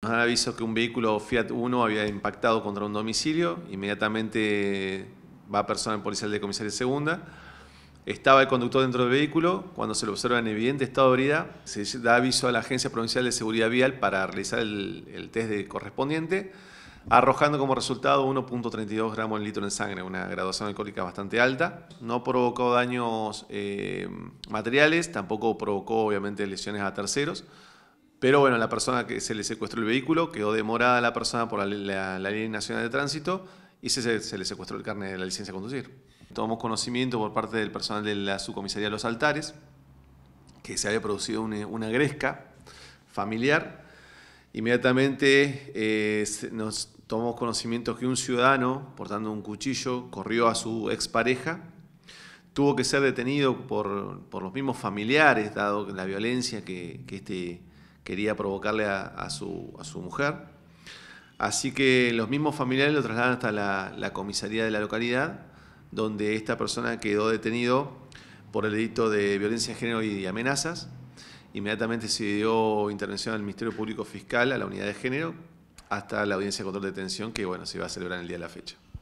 Nos dan aviso que un vehículo Fiat 1 había impactado contra un domicilio. Inmediatamente va a personal policial de comisaría segunda. Estaba el conductor dentro del vehículo. Cuando se lo observa en evidente estado de herida, se da aviso a la Agencia Provincial de Seguridad Vial para realizar el, test correspondiente, arrojando como resultado 1.32 gramos en litro en sangre, una graduación alcohólica bastante alta. No provocó daños eh, materiales, tampoco provocó obviamente lesiones a terceros. Pero bueno, la persona que se le secuestró el vehículo, quedó demorada la persona por la, línea Ley Nacional de Tránsito y se, le secuestró el carnet de la licencia de conducir. Tomamos conocimiento por parte del personal de la subcomisaría de Los Altares que se había producido una, gresca familiar. Inmediatamente eh, nos tomamos conocimiento que un ciudadano portando un cuchillo corrió a su expareja tuvo que ser detenido por, los mismos familiares, dado la violencia que, que este quería provocarle a, su, mujer. Así que los mismos familiares lo trasladan hasta la, comisaría de la localidad, donde esta persona quedó detenido por el delito de violencia de género y amenazas. Inmediatamente se dio intervención al Ministerio Público Fiscal, a la unidad de género, hasta la audiencia de control de detención, que bueno, se va a celebrar en el día de la fecha.